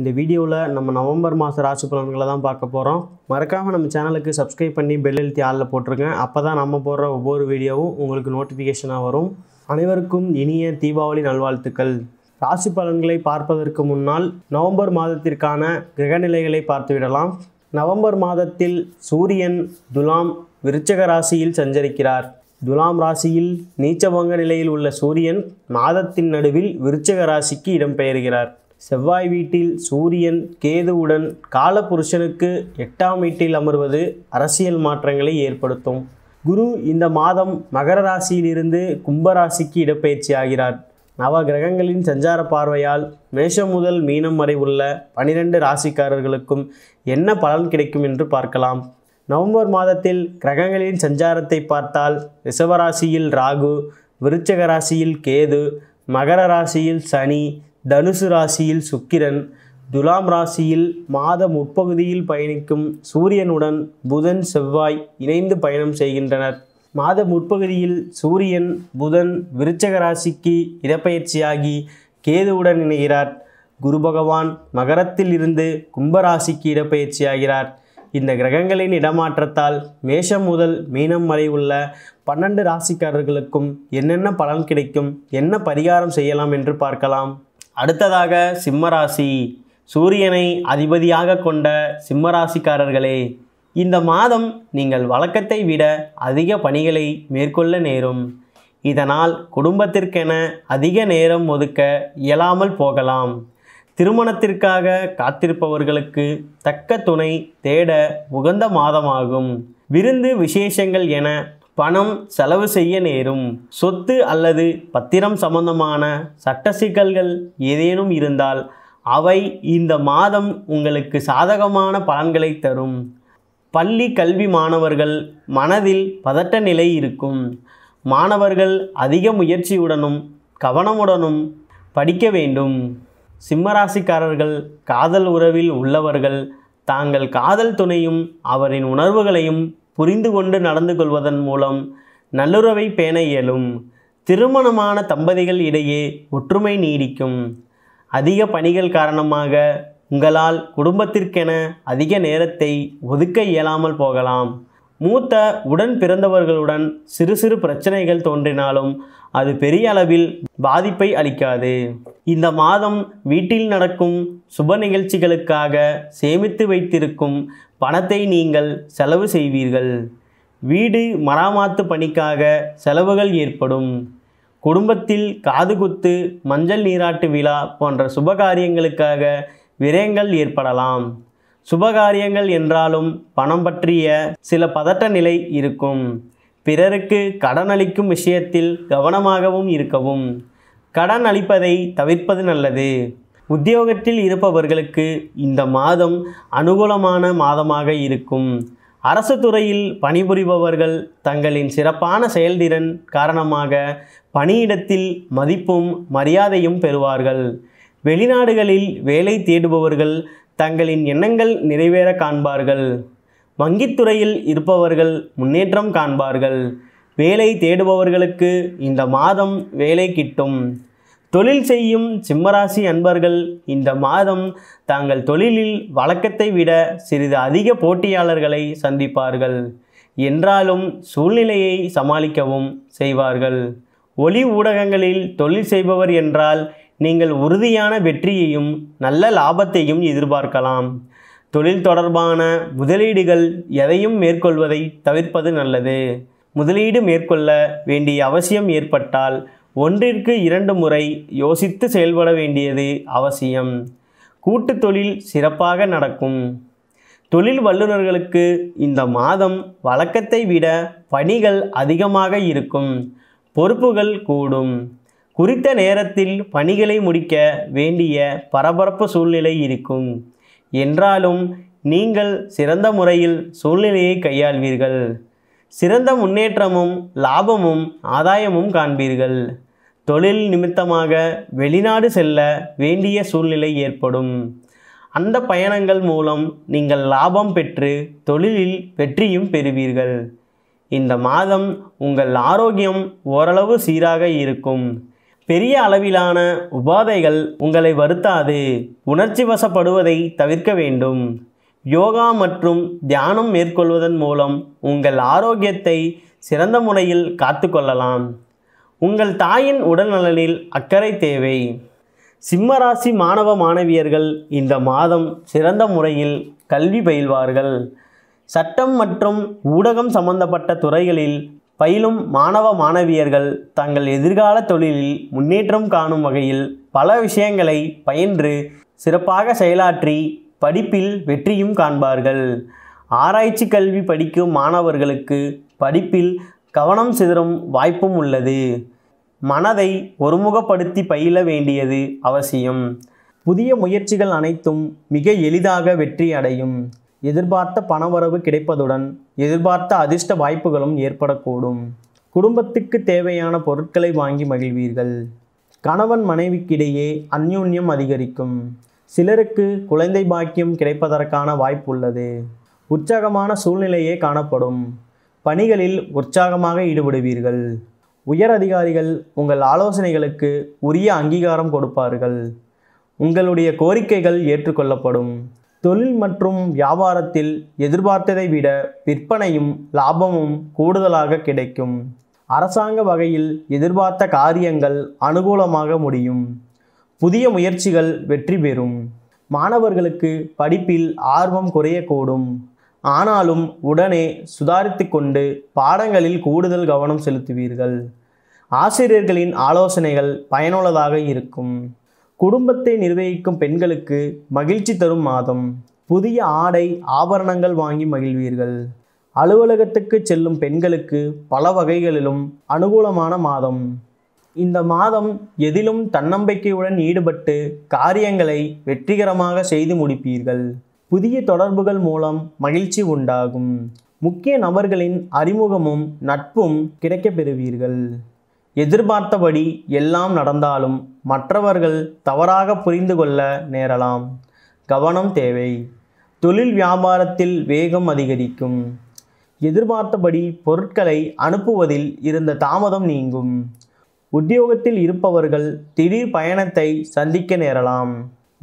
இந்த வீடியோவில் நம்ம நவம்பர் மாத ராசி பலன்களை தான் பார்க்க போகிறோம் மறக்காமல் நம்ம சேனலுக்கு சப்ஸ்கிரைப் பண்ணி பெல் எழுத்தி ஆளில் போட்டிருங்க அப்போ தான் நம்ம போடுற ஒவ்வொரு வீடியோவும் உங்களுக்கு நோட்டிஃபிகேஷனாக வரும் அனைவருக்கும் இனிய தீபாவளி நல்வாழ்த்துக்கள் ராசி பலன்களை பார்ப்பதற்கு முன்னால் நவம்பர் மாதத்திற்கான கிரகநிலைகளை பார்த்துவிடலாம் நவம்பர் மாதத்தில் சூரியன் துலாம் விருச்சக ராசியில் சஞ்சரிக்கிறார் துலாம் ராசியில் நீச்சபங்க நிலையில் உள்ள சூரியன் மாதத்தின் நடுவில் விருச்சக ராசிக்கு இடம்பெயர்கிறார் செவ்வாய் வீட்டில் சூரியன் கேதுவுடன் காலபுருஷனுக்கு எட்டாம் வீட்டில் அமர்வது அரசியல் மாற்றங்களை ஏற்படுத்தும் குரு இந்த மாதம் மகர ராசியிலிருந்து கும்பராசிக்கு இடப்பெயர்ச்சி ஆகிறார் நவ கிரகங்களின் சஞ்சார பார்வையால் மேஷம் முதல் மீனம் வரை உள்ள பனிரெண்டு ராசிக்காரர்களுக்கும் என்ன பலன் கிடைக்கும் என்று பார்க்கலாம் நவம்பர் மாதத்தில் கிரகங்களின் சஞ்சாரத்தை பார்த்தால் ரிஷவராசியில் ராகு விருச்சக ராசியில் கேது மகர ராசியில் சனி தனுசு ராசியில் சுக்கிரன் துலாம் ராசியில் மாத முற்பகுதியில் பயணிக்கும் சூரியனுடன் புதன் செவ்வாய் இணைந்து பயணம் செய்கின்றனர் மாத முற்பகுதியில் சூரியன் புதன் விருச்சக ராசிக்கு இடப்பெயர்ச்சியாகி கேதுவுடன் இணைகிறார் குரு பகவான் மகரத்தில் இருந்து கும்பராசிக்கு இடப்பெயர்ச்சியாகிறார் இந்த கிரகங்களின் இடமாற்றத்தால் மேஷம் முதல் மீனம் வரை உள்ள பன்னெண்டு ராசிக்காரர்களுக்கும் என்னென்ன பலன் கிடைக்கும் என்ன பரிகாரம் செய்யலாம் என்று பார்க்கலாம் அடுத்ததாக சிம்மராசி சூரியனை அதிபதியாக கொண்ட சிம்மராசிக்காரர்களே இந்த மாதம் நீங்கள் வழக்கத்தை விட அதிக பணிகளை மேற்கொள்ள நேரும் இதனால் குடும்பத்திற்கென அதிக நேரம் ஒதுக்க இயலாமல் போகலாம் திருமணத்திற்காக காத்திருப்பவர்களுக்கு தக்க துணை தேட உகந்த மாதமாகும் விருந்து விசேஷங்கள் என பணம் செலவு செய்ய நேரும் சொத்து அல்லது பத்திரம் சம்பந்தமான சட்ட சிக்கல்கள் ஏதேனும் இருந்தால் அவை இந்த மாதம் உங்களுக்கு சாதகமான பலன்களை தரும் பள்ளி கல்வி மாணவர்கள் மனதில் பதட்ட நிலை இருக்கும் மாணவர்கள் அதிக முயற்சியுடனும் கவனமுடனும் படிக்க வேண்டும் சிம்மராசிக்காரர்கள் காதல் உறவில் உள்ளவர்கள் தாங்கள் காதல் துணையும் அவரின் உணர்வுகளையும் புரிந்து கொண்டு நடந்து கொள்வதன் மூலம் நல்லுறவை பேண இயலும் திருமணமான தம்பதிகள் இடையே ஒற்றுமை நீடிக்கும் அதிக பணிகள் காரணமாக உங்களால் குடும்பத்திற்கென அதிக நேரத்தை ஒதுக்க இயலாமல் போகலாம் மூத்த உடன் பிறந்தவர்களுடன் சிறு சிறு பிரச்சனைகள் தோன்றினாலும் அது பெரிய அளவில் பாதிப்பை அளிக்காது இந்த மாதம் வீட்டில் நடக்கும் சுப நிகழ்ச்சிகளுக்காக சேமித்து வைத்திருக்கும் பணத்தை நீங்கள் செலவு செய்வீர்கள் வீடு மராமாத்து பணிக்காக செலவுகள் ஏற்படும் குடும்பத்தில் காதுகுத்து மஞ்சள் நீராட்டு விழா போன்ற சுபகாரியங்களுக்காக விரயங்கள் ஏற்படலாம் சுபகாரியங்கள் என்றாலும் பணம் பற்றிய சில பதட்ட நிலை இருக்கும் பிறருக்கு கடன் அளிக்கும் விஷயத்தில் கவனமாகவும் இருக்கவும் கடன் அளிப்பதை தவிர்ப்பது நல்லது உத்தியோகத்தில் இருப்பவர்களுக்கு இந்த மாதம் அனுகூலமான மாதமாக இருக்கும் அரசு துறையில் பணிபுரிபவர்கள் தங்களின் சிறப்பான செயல்திறன் காரணமாக பணியிடத்தில் மதிப்பும் மரியாதையும் பெறுவார்கள் வெளிநாடுகளில் வேலை தேடுபவர்கள் தங்களின் எண்ணங்கள் நிறைவேற காண்பார்கள் வங்கித்துறையில் இருப்பவர்கள் முன்னேற்றம் காண்பார்கள் வேலை தேடுபவர்களுக்கு இந்த மாதம் வேலை கிட்டும் தொழில் செய்யும் சிம்மராசி அன்பர்கள் இந்த மாதம் தாங்கள் தொழிலில் வழக்கத்தை விட சிறிது அதிக போட்டியாளர்களை சந்திப்பார்கள் என்றாலும் சூழ்நிலையை சமாளிக்கவும் செய்வார்கள் ஒளி ஊடகங்களில் தொழில் செய்பவர் என்றால் நீங்கள் உறுதியான வெற்றியையும் நல்ல லாபத்தையும் எதிர்பார்க்கலாம் தொழில் தொடர்பான முதலீடுகள் எதையும் மேற்கொள்வதை தவிர்ப்பது நல்லது முதலீடு மேற்கொள்ள வேண்டிய அவசியம் ஏற்பட்டால் ஒன்றிற்கு இரண்டு முறை யோசித்து செயல்பட வேண்டியது அவசியம் கூட்டு தொழில் சிறப்பாக நடக்கும் தொழில் வல்லுநர்களுக்கு இந்த மாதம் வழக்கத்தை விட பணிகள் அதிகமாக இருக்கும் பொறுப்புகள் கூடும் குறித்த நேரத்தில் பணிகளை முடிக்க வேண்டிய பரபரப்பு சூழ்நிலை இருக்கும் என்றாலும் நீங்கள் சிறந்த முறையில் சூழ்நிலையை கையாள்வீர்கள் சிறந்த முன்னேற்றமும் லாபமும் ஆதாயமும் காண்பீர்கள் தொழில் நிமித்தமாக வெளிநாடு செல்ல வேண்டிய சூழ்நிலை ஏற்படும் அந்த பயணங்கள் மூலம் நீங்கள் லாபம் பெற்று தொழிலில் வெற்றியும் பெறுவீர்கள் இந்த மாதம் உங்கள் ஆரோக்கியம் ஓரளவு சீராக இருக்கும் பெரிய அளவிலான உபாதைகள் உங்களை வருத்தாது உணர்ச்சி வசப்படுவதை தவிர்க்க வேண்டும் யோகா மற்றும் தியானம் மேற்கொள்வதன் மூலம் உங்கள் ஆரோக்கியத்தை சிறந்த முறையில் காத்துக்கொள்ளலாம் உங்கள் தாயின் உடல்நலனில் அக்கறை தேவை சிம்மராசி மாணவ மாணவியர்கள் இந்த மாதம் சிறந்த முறையில் கல்வி பயில்வார்கள் சட்டம் மற்றும் ஊடகம் சம்பந்தப்பட்ட துறைகளில் பயிலும் மாணவ மாணவியர்கள் தங்கள் எதிர்கால தொழிலில் முன்னேற்றம் காணும் வகையில் பல விஷயங்களை பயின்று சிறப்பாக செயலாற்றி படிப்பில் வெற்றியும் காண்பார்கள் ஆராய்ச்சி கல்வி படிக்கும் மாணவர்களுக்கு படிப்பில் கவனம் சிதறும் வாய்ப்பும் உள்ளது மனதை ஒருமுகப்படுத்தி பயில வேண்டியது அவசியம் புதிய முயற்சிகள் அனைத்தும் மிக எளிதாக வெற்றி அடையும் எதிர்பார்த்த பணவரவு கிடைப்பதுடன் எதிர்பார்த்த அதிர்ஷ்ட வாய்ப்புகளும் ஏற்படக்கூடும் குடும்பத்துக்கு தேவையான பொருட்களை வாங்கி மகிழ்வீர்கள் கணவன் மனைவிக்கிடையே அந்யோன்யம் அதிகரிக்கும் சிலருக்கு குழந்தை பாக்கியம் கிடைப்பதற்கான வாய்ப்பு உள்ளது உற்சாகமான சூழ்நிலையே காணப்படும் பணிகளில் உற்சாகமாக ஈடுபடுவீர்கள் உயர் அதிகாரிகள் உங்கள் ஆலோசனைகளுக்கு உரிய அங்கீகாரம் கொடுப்பார்கள் உங்களுடைய கோரிக்கைகள் ஏற்றுக்கொள்ளப்படும் தொழில் மற்றும் வியாபாரத்தில் எதிர்பார்த்ததை விட விற்பனையும் லாபமும் கூடுதலாக கிடைக்கும் அரசாங்க வகையில் எதிர்பார்த்த காரியங்கள் அனுகூலமாக முடியும் புதிய முயற்சிகள் வெற்றி பெறும் மாணவர்களுக்கு படிப்பில் ஆர்வம் குறையக்கூடும் ஆனாலும் உடனே சுதாரித்து கொண்டு பாடங்களில் கூடுதல் கவனம் செலுத்துவீர்கள் ஆசிரியர்களின் ஆலோசனைகள் பயனுள்ளதாக இருக்கும் குடும்பத்தை நிர்வகிக்கும் பெண்களுக்கு மகிழ்ச்சி தரும் மாதம் புதிய ஆடை ஆபரணங்கள் வாங்கி மகிழ்வீர்கள் அலுவலகத்துக்கு செல்லும் பெண்களுக்கு பல வகைகளிலும் அனுகூலமான மாதம் இந்த மாதம் எதிலும் தன்னம்பிக்கையுடன் ஈடுபட்டு காரியங்களை வெற்றிகரமாக செய்து முடிப்பீர்கள் புதிய தொடர்புகள் மூலம் மகிழ்ச்சி உண்டாகும் முக்கிய நபர்களின் அறிமுகமும் நட்பும் கிடைக்கப்பெறுவீர்கள் எதிர்பார்த்தபடி எல்லாம் நடந்தாலும் மற்றவர்கள் தவறாக புரிந்து கொள்ள நேரலாம் கவனம் தேவை தொழில் வியாபாரத்தில் வேகம் அதிகரிக்கும் எதிர்பார்த்தபடி பொருட்களை அனுப்புவதில் இருந்த தாமதம் நீங்கும் உத்தியோகத்தில் இருப்பவர்கள் திடீர் பயணத்தை சந்திக்க நேரலாம்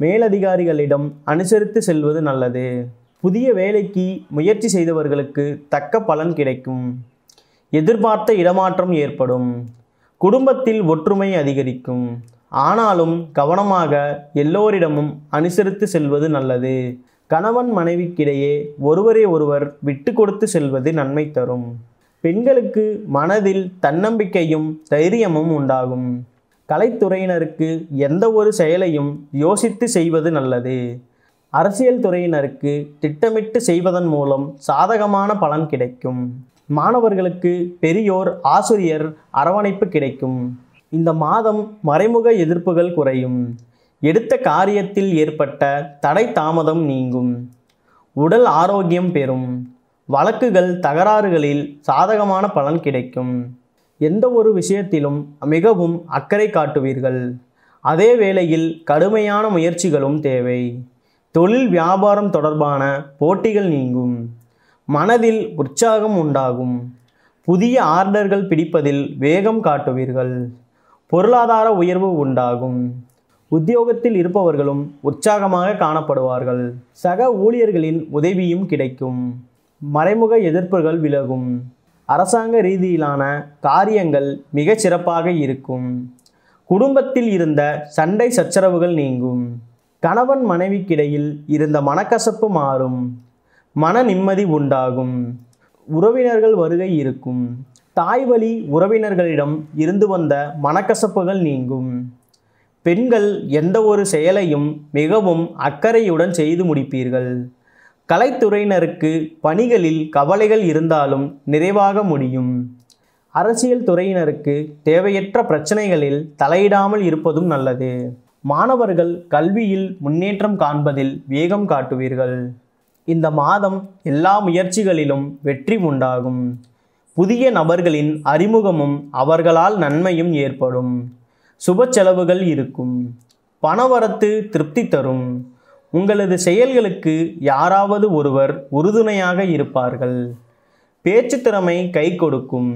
மேலதிகாரிகளிடம் அனுசரித்து செல்வது நல்லது புதிய வேலைக்கு முயற்சி செய்தவர்களுக்கு தக்க பலன் கிடைக்கும் எதிர்பார்த்த இடமாற்றம் ஏற்படும் குடும்பத்தில் ஒற்றுமை அதிகரிக்கும் ஆனாலும் கவனமாக எல்லோரிடமும் அனுசரித்து செல்வது நல்லது கணவன் மனைவிக்கிடையே ஒருவரே ஒருவர் விட்டு கொடுத்து செல்வது நன்மை தரும் பெண்களுக்கு மனதில் தன்னம்பிக்கையும் தைரியமும் உண்டாகும் கலைத்துறையினருக்கு எந்த ஒரு செயலையும் யோசித்து செய்வது நல்லது அரசியல் துறையினருக்கு திட்டமிட்டு செய்வதன் மூலம் சாதகமான பலன் கிடைக்கும் மாணவர்களுக்கு பெரியோர் ஆசிரியர் அரவணைப்பு கிடைக்கும் இந்த மாதம் மறைமுக எதிர்ப்புகள் குறையும் எடுத்த காரியத்தில் ஏற்பட்ட தடை தாமதம் நீங்கும் உடல் ஆரோக்கியம் பெறும் வழக்குகள் தகராறுகளில் சாதகமான பலன் கிடைக்கும் எந்த ஒரு விஷயத்திலும் மிகவும் அக்கறை காட்டுவீர்கள் அதே வேளையில் கடுமையான முயற்சிகளும் தேவை தொழில் வியாபாரம் தொடர்பான போட்டிகள் நீங்கும் மனதில் உற்சாகம் உண்டாகும் புதிய ஆர்டர்கள் பிடிப்பதில் வேகம் காட்டுவீர்கள் பொருளாதார உயர்வு உண்டாகும் உத்தியோகத்தில் இருப்பவர்களும் உற்சாகமாக காணப்படுவார்கள் சக ஊழியர்களின் உதவியும் கிடைக்கும் மறைமுக எதிர்ப்புகள் விலகும் அரசாங்க ரீதியிலான காரியங்கள் மிகச் சிறப்பாக இருக்கும் குடும்பத்தில் இருந்த சண்டை சச்சரவுகள் நீங்கும் கணவன் மனைவிக்கிடையில் இருந்த மனக்கசப்பு மாறும் மன நிம்மதி உண்டாகும் உறவினர்கள் வருகை இருக்கும் தாய் வழி உறவினர்களிடம் இருந்து வந்த மனக்கசப்புகள் நீங்கும் பெண்கள் எந்த ஒரு செயலையும் மிகவும் அக்கறையுடன் செய்து முடிப்பீர்கள் கலைத்துறையினருக்கு பணிகளில் கவலைகள் இருந்தாலும் நிறைவாக முடியும் அரசியல் துறையினருக்கு தேவையற்ற பிரச்சனைகளில் தலையிடாமல் இருப்பதும் நல்லது மாணவர்கள் கல்வியில் முன்னேற்றம் காண்பதில் வேகம் காட்டுவீர்கள் இந்த மாதம் எல்லா முயற்சிகளிலும் வெற்றி உண்டாகும் புதிய நபர்களின் அறிமுகமும் அவர்களால் நன்மையும் ஏற்படும் சுப செலவுகள் இருக்கும் பணவரத்து திருப்தி தரும் உங்களது செயல்களுக்கு யாராவது ஒருவர் உறுதுணையாக இருப்பார்கள் பேச்சு திறமை கை கொடுக்கும்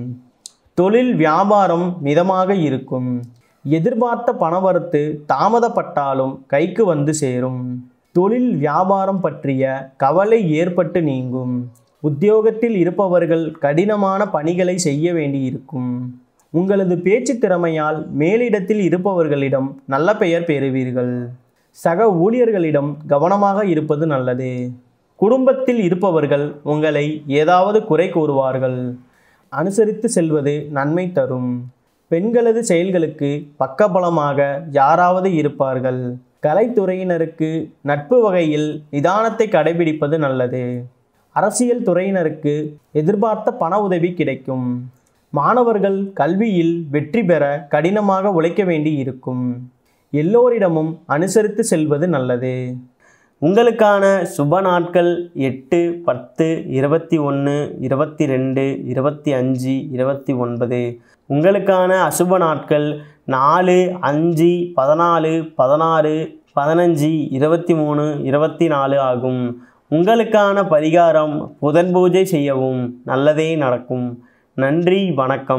தொழில் வியாபாரம் மிதமாக இருக்கும் எதிர்பார்த்த பணவரத்து தாமதப்பட்டாலும் கைக்கு வந்து சேரும் தொழில் வியாபாரம் பற்றிய கவலை ஏற்பட்டு நீங்கும் உத்தியோகத்தில் இருப்பவர்கள் கடினமான பணிகளை செய்ய வேண்டியிருக்கும் உங்களது பேச்சு திறமையால் மேலிடத்தில் இருப்பவர்களிடம் நல்ல பெயர் பெறுவீர்கள் சக ஊழியர்களிடம் கவனமாக இருப்பது நல்லது குடும்பத்தில் இருப்பவர்கள் உங்களை ஏதாவது குறை கூறுவார்கள் அனுசரித்து செல்வது நன்மை தரும் பெண்களது செயல்களுக்கு பக்கபலமாக யாராவது இருப்பார்கள் கலைத்துறையினருக்கு நட்பு வகையில் நிதானத்தை கடைபிடிப்பது நல்லது அரசியல் துறையினருக்கு எதிர்பார்த்த பண உதவி கிடைக்கும் மாணவர்கள் கல்வியில் வெற்றி பெற கடினமாக உழைக்க வேண்டி இருக்கும் எல்லோரிடமும் அனுசரித்து செல்வது நல்லது உங்களுக்கான சுப நாட்கள் எட்டு பத்து இருபத்தி ஒன்று இருபத்தி ரெண்டு இருபத்தி அஞ்சு இருபத்தி ஒன்பது உங்களுக்கான அசுப நாட்கள் நாலு அஞ்சு பதினாலு பதினாறு பதினஞ்சு இருபத்தி மூணு இருபத்தி நாலு ஆகும் உங்களுக்கான பரிகாரம் புதன் பூஜை செய்யவும் நல்லதே நடக்கும் நன்றி வணக்கம்